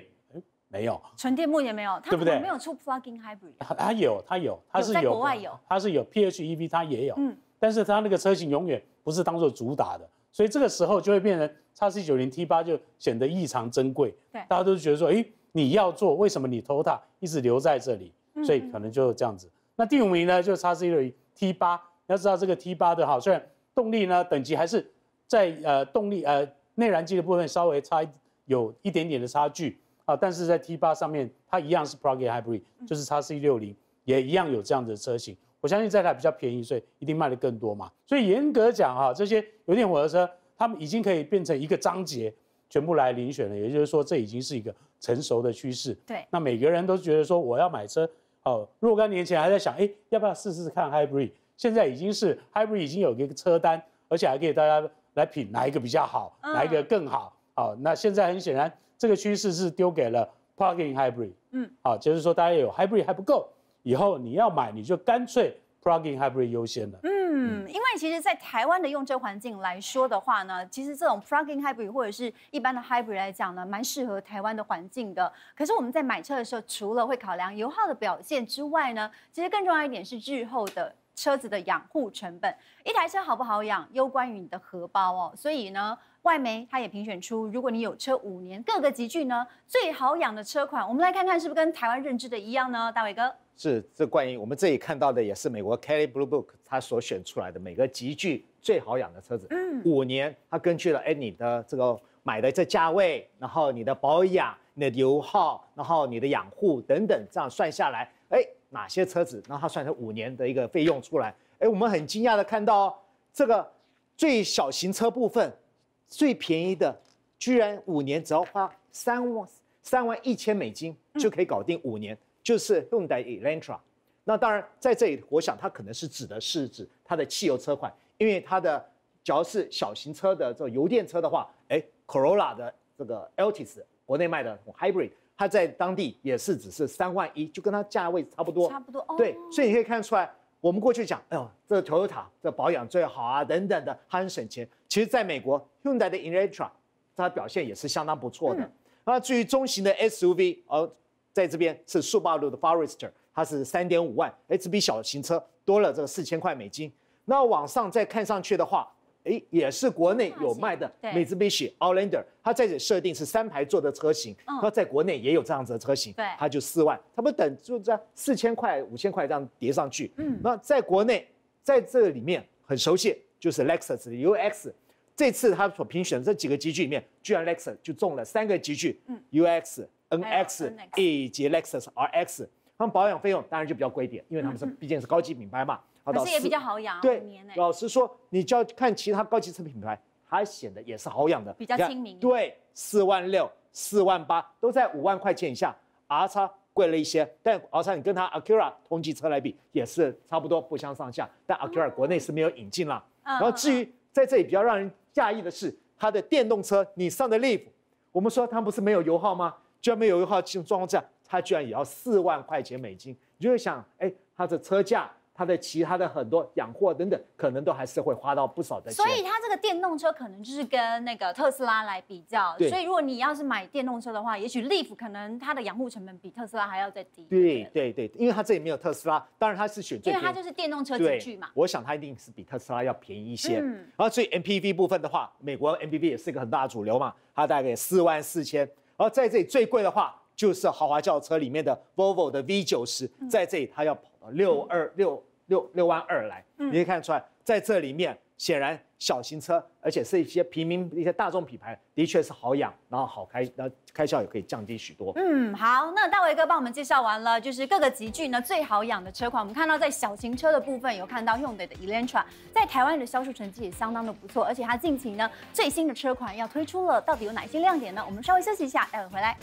没有。纯电目前没有，对不对？没有出 plug-in hybrid。它有，它有，它是有。国外有，它是有 PHEV，它也有。嗯，但是它那个车型永远不是当做主打的，所以这个时候就会变成。叉 C 九零 T 八就显得异常珍贵，对，大家都是觉得说，哎，你要做，为什么你 t o t a 一直留在这里？所以可能就是这样子。那第五名呢，就是叉 C 六零 T 八。你要知道这个 T 八的哈，虽然动力呢等级还是在呃动力呃内燃机的部分稍微差有一点点的差距啊，但是在 T 八上面，它一样是 Plug-in Hybrid，就是叉 C 六零也一样有这样的车型。我相信这台比较便宜，所以一定卖的更多嘛。所以严格讲哈，这些油电混合车。他们已经可以变成一个章节，全部来遴选了。也就是说，这已经是一个成熟的趋势。对，那每个人都觉得说，我要买车哦。若干年前还在想，哎，要不要试试看 hybrid？现在已经是 hybrid 已经有一个车单，而且还以大家来品哪一个比较好，哪一个更好。好，那现在很显然，这个趋势是丢给了 plug-in hybrid。嗯，好，就是说大家有 hybrid 还不够，以后你要买，你就干脆 plug-in hybrid 优先的。嗯，因为其实，在台湾的用车环境来说的话呢，其实这种 plug in hybrid 或者是一般的 hybrid 来讲呢，蛮适合台湾的环境的。可是我们在买车的时候，除了会考量油耗的表现之外呢，其实更重要一点是日后的车子的养护成本。一台车好不好养，攸关于你的荷包哦。所以呢，外媒他也评选出，如果你有车五年，各个集聚呢最好养的车款，我们来看看是不是跟台湾认知的一样呢，大伟哥。是，这关于我们这里看到的也是美国 k e l l y Blue Book 它所选出来的每个集聚最好养的车子，嗯，五年它根据了哎你的这个买的这价位，然后你的保养、你的油耗、然后你的养护等等，这样算下来，哎哪些车子，然后它算成五年的一个费用出来，哎我们很惊讶的看到这个最小型车部分最便宜的居然五年只要花三万三万一千美金就可以搞定五年。就是用在 Elantra，那当然在这里，我想它可能是指的是指它的汽油车款，因为它的只要是小型车的这油电车的话，哎，Corolla 的这个 Altis 国内卖的 Hybrid，它在当地也是只是三万一，就跟它价位差不多，差不多。对，所以你可以看出来，我们过去讲，哎呦，这 Toyota 这保养最好啊，等等的，它很省钱。其实，在美国用在的 Elantra，它表现也是相当不错的。那至于中型的 SUV，哦。在这边是速霸路的 Forester，它是三点五万 HB 小型车，多了这四千块美金。那往上再看上去的话，哎，也是国内有卖的，Mitsubishi Outlander，它在这设定是三排座的车型，它在国内也有这样子的车型，它就四万，它不等就这样四千块、五千块这样叠上去。嗯。那在国内在这里面很熟悉就是 Lexus 的 UX，这次它所评选的这几个集聚里面，居然 Lexus 就中了三个集聚，嗯，UX。NX 以及 Lexus RX，他们保养费用当然就比较贵点，因为他们是毕竟是高级品牌嘛。可是也比较好养。对，老实说，你就要看其他高级车品牌，它显得也是好养的，比较亲民。对，四万六、四万八都在五万块钱以下。R 叉贵了一些，但 R 叉你跟它 Acura 同级车来比，也是差不多不相上下。但 Acura 国内是没有引进了。然后至于在这里比较让人讶异的是，它的电动车，你上的 Leaf，我们说它不是没有油耗吗？居然没有一套这种状况下，它居然也要四万块钱美金。你就会想，哎，它的车价、它的其他的很多养货等等，可能都还是会花到不少的钱。所以它这个电动车可能就是跟那个特斯拉来比较。所以如果你要是买电动车的话，也许 Leaf 可能它的养护成本比特斯拉还要再低。对对对，因为它这里面有特斯拉，当然它是选。因为它就是电动车占据嘛，我想它一定是比特斯拉要便宜一些。嗯。然后以 MPV 部分的话，美国 MPV 也是一个很大的主流嘛，它大概四万四千。然后在这里最贵的话，就是豪华轿车里面的 Volvo 的 V 九十，在这里它要跑到六二六六六万二来，你可以看出来，在这里面。显然，小型车，而且是一些平民一些大众品牌，的确是好养，然后好开，然后开销也可以降低许多。嗯，好，那大伟哥帮我们介绍完了，就是各个集聚呢最好养的车款。我们看到在小型车的部分，有看到用的的 Elantra，在台湾的销售成绩也相当的不错，而且它近期呢最新的车款要推出了，到底有哪些亮点呢？我们稍微休息一下，待会回来。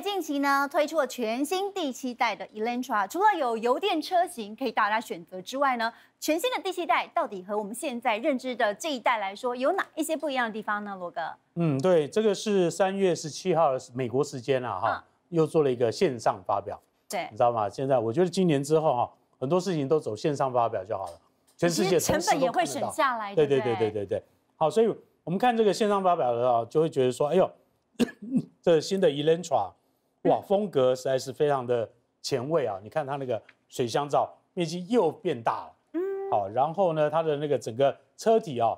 近期呢，推出了全新第七代的 Elantra，除了有油电车型可以大家选择之外呢，全新的第七代到底和我们现在认知的这一代来说，有哪一些不一样的地方呢？罗哥，嗯，对，这个是三月十七号的美国时间了哈，又做了一个线上发表，对，你知道吗？现在我觉得今年之后哈，很多事情都走线上发表就好了，全世界成本也会省下来，对对对对对对。好，所以我们看这个线上发表时啊，就会觉得说，哎呦，这新的 Elantra。哇，风格实在是非常的前卫啊！你看它那个水箱罩面积又变大了，嗯，好，然后呢，它的那个整个车体啊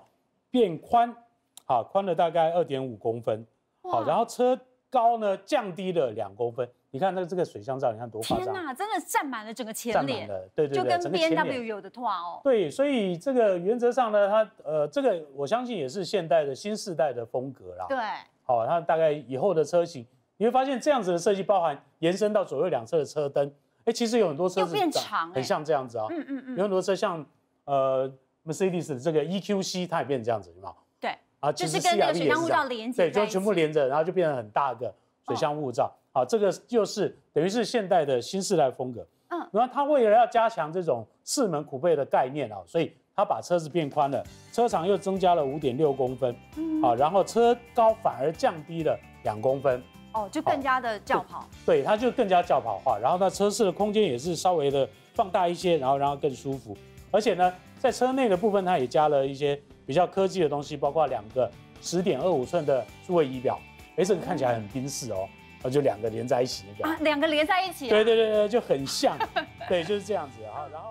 变宽，啊，宽了大概二点五公分，好，然后车高呢降低了两公分。你看它这个水箱罩，你看多夸张！天哪，真的占满了整个前脸，占满了，对对，就跟 B M W 有的话哦。对，所以这个原则上呢，它呃，这个我相信也是现代的新世代的风格啦。对，好，它大概以后的车型。你会发现这样子的设计包含延伸到左右两侧的车灯，哎，其实有很多车变长了，很像这样子啊。嗯嗯嗯，有很多车像呃 m e r C e D e s 的这个 E Q C 它也变成这样子，有没有？对，啊，其实跟个水箱雾罩连结。对，就全部连着，然后就变成很大的水箱雾罩。好，这个就是等于是现代的新时代风格。嗯，然后它为了要加强这种四门苦背的概念啊，所以它把车子变宽了，车长又增加了五点六公分。嗯，好，然后车高反而降低了两公分。哦，就更加的轿跑，对，它就更加轿跑化，然后它车室的空间也是稍微的放大一些，然后让它更舒服，而且呢，在车内的部分，它也加了一些比较科技的东西，包括两个十点二五寸的数位仪表，哎，这个看起来很冰室哦，然后就两个连在一起那个，两个连在一起，对对对对，就很像，对，就是这样子啊，然后。